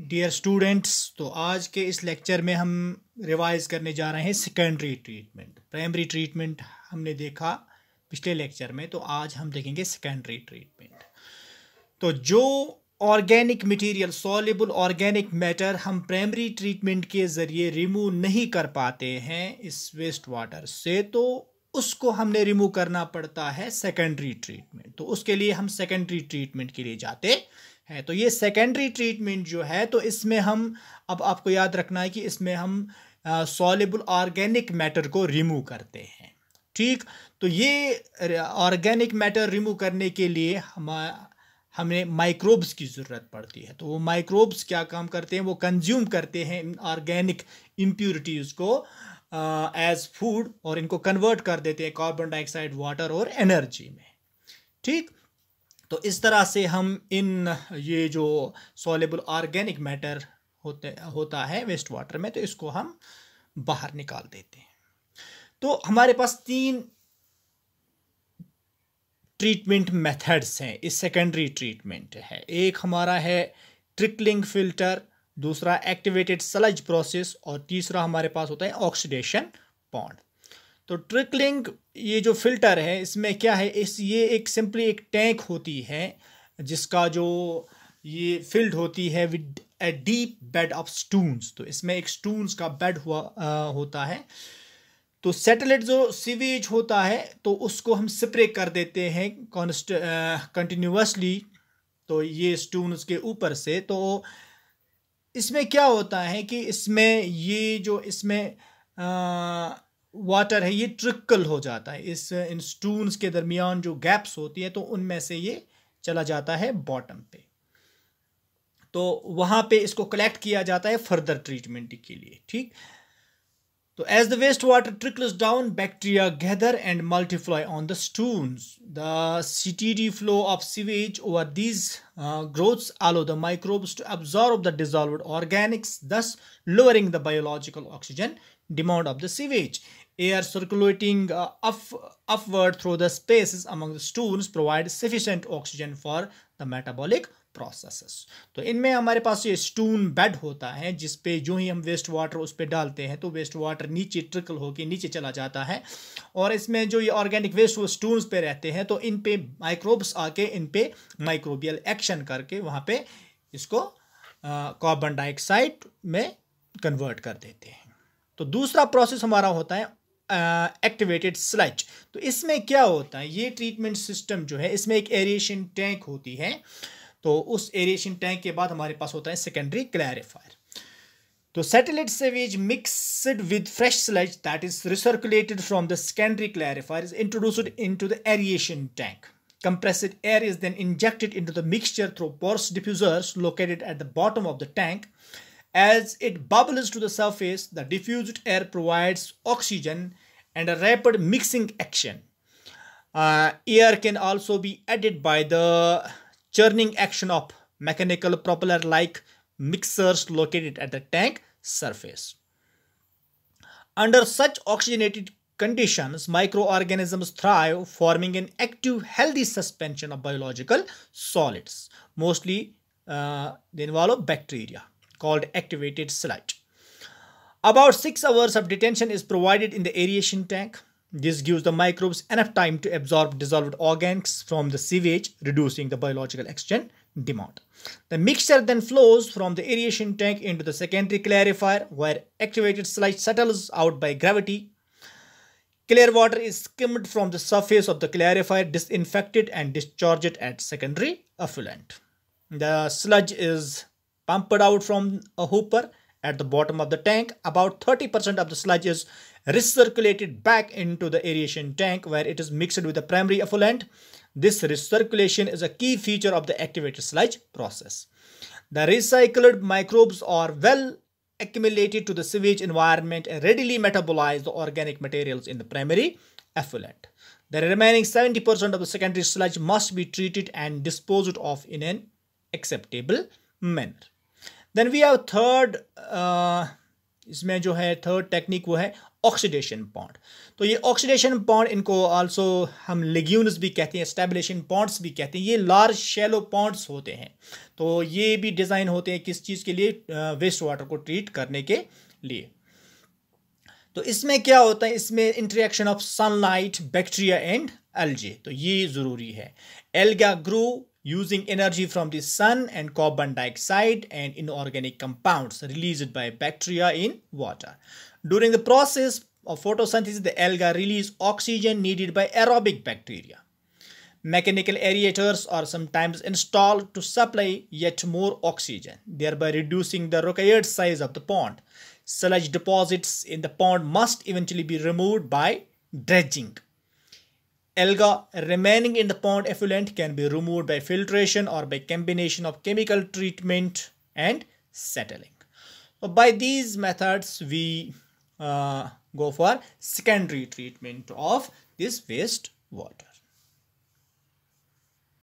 Dear students तो आज के इस लेक्चर में हम रिवाइज करने जा रहे हैं सेकेंडरी ट्रीटमेंट प्राइमरी ट्रीटमेंट हमने देखा पिछले लेक्चर में तो आज हम देखेंगे सेकेंडरी ट्रीटमेंट तो जो organic material soluble organic matter हम प्राइमरी ट्रीटमेंट के ज़रिए रिमूव नहीं कर पाते हैं इस वेस्ट वाटर से तो उसको हमने रिमूव करना पड़ता है सेकेंडरी ट्रीटमेंट तो उसके लिए हम सेकेंडरी ट्रीटमेंट के लिए जाते हैं है तो ये सेकेंडरी ट्रीटमेंट जो है तो इसमें हम अब आपको याद रखना है कि इसमें हम सॉलेबल ऑर्गेनिक मैटर को रिमूव करते हैं ठीक तो ये ऑर्गेनिक मैटर रिमूव करने के लिए हम हमें माइक्रोब्स की ज़रूरत पड़ती है तो वो माइक्रोब्स क्या काम करते हैं वो कंज्यूम करते हैं इन ऑर्गेनिक इम्प्योरिटीज़ को एज फूड और इनको कन्वर्ट कर देते हैं कार्बन डाइऑक्साइड वाटर और एनर्जी में ठीक तो इस तरह से हम इन ये जो सोलेबल ऑर्गेनिक मैटर होते होता है वेस्ट वाटर में तो इसको हम बाहर निकाल देते हैं तो हमारे पास तीन ट्रीटमेंट मेथड्स हैं इस सेकेंडरी ट्रीटमेंट है एक हमारा है ट्रिकलिंग फिल्टर दूसरा एक्टिवेटेड सलज प्रोसेस और तीसरा हमारे पास होता है ऑक्सीडेशन पॉन्ड तो ट्रिकलिंग ये जो फिल्टर है इसमें क्या है इस ये एक सिंपली एक टैंक होती है जिसका जो ये फिल्ड होती है with a deep bed of stones तो इसमें एक स्टूंस का बेड हुआ आ, होता है तो सेटेलाइट जो सीवेज होता है तो उसको हम स्प्रे कर देते हैं कॉन्स्ट कंटिन्यूसली तो ये स्टून उसके ऊपर से तो इसमें क्या होता है कि इसमें ये जो इसमें आ, वाटर है ये ट्रिकल हो जाता है इस इन स्टून्स के दरमियान जो गैप्स होती है तो उनमें से ये चला जाता है बॉटम पे तो वहाँ पे इसको कलेक्ट किया जाता है फर्दर ट्रीटमेंट के लिए ठीक तो as the waste water trickles down bacteria gather and multiply on the stones steady flow of sewage over these growths allow the microbes to absorb the dissolve organics thus lowering the biological oxygen demand of the sewage. Air circulating uh, up, upward through the spaces among the stones provide sufficient oxygen for the metabolic processes तो इनमें हमारे पास ये स्टून bed होता है जिस पे जो ही हम वेस्ट वाटर उस पर डालते हैं तो वेस्ट वाटर नीचे ट्रिकल होके नीचे चला जाता है और इसमें जो ये ऑर्गेनिक वेस्ट वो स्टून्स पे रहते हैं तो इन पे माइक्रोब्स आके इन पे माइक्रोबियल एक्शन करके वहाँ पे इसको कार्बन uh, डाइऑक्साइड में कन्वर्ट कर देते हैं तो दूसरा प्रोसेस हमारा होता है एक्टिवेटेड स्लच तो इसमें क्या होता है ये ट्रीटमेंट सिस्टम जो है इसमें एक एरिएशन टैंक होती है तो उस एरिएशन टैंक के बाद हमारे पास होता है सेकेंडरी क्लैरिफायर तो settled sewage mixed with fresh sludge that is recirculated from the secondary clarifier is introduced to the aeration tank air is then injected into the mixture through porous diffusers located at the bottom of the tank As it bubbles to the surface, the diffused air provides oxygen and a rapid mixing action. Uh, air can also be added by the churning action of mechanical propeller-like mixers located at the tank surface. Under such oxygenated conditions, microorganisms thrive, forming an active, healthy suspension of biological solids. Mostly, uh, they involve bacteria called activated sludge. About 6 hours of detention is provided in the aeration tank. This gives the microbes enough time to absorb dissolved organics from the sewage, reducing the biological oxygen demand. The mixture then flows from the aeration tank into the secondary clarifier where activated sludge settles out by gravity. Clear water is skimmed from the surface of the clarifier, disinfected and discharged at secondary effluent. The sludge is pumped out from a hooper at the bottom of the tank. About 30% of the sludge is recirculated back into the aeration tank where it is mixed with the primary effluent. This recirculation is a key feature of the activated sludge process. The recycled microbes are well accumulated to the sewage environment and readily metabolize the organic materials in the primary effluent. The remaining 70% of the secondary sludge must be treated and disposed of in an acceptable manner. Then we have third इसमें जो है third technique वो है oxidation pond तो ये oxidation pond इनको also हम लेग्यून्स भी कहते हैं स्टेबलेशन पॉन्ड्स भी कहते हैं ये लार्ज शेलो पॉन्ड्स होते हैं तो ये भी डिज़ाइन होते हैं किस चीज़ के लिए वेस्ट uh, वाटर को ट्रीट करने के लिए तो इसमें क्या होता है इसमें interaction of sunlight bacteria and algae तो ये ज़रूरी है alga grow using energy from the sun and carbon dioxide and inorganic compounds released by bacteria in water. During the process of photosynthesis, the algae release oxygen needed by aerobic bacteria. Mechanical aerators are sometimes installed to supply yet more oxygen, thereby reducing the required size of the pond. Sludge deposits in the pond must eventually be removed by dredging. Alga remaining in the pond effluent can be removed by filtration or by combination of chemical treatment and settling. So by these methods, we uh, go for secondary treatment of this waste water.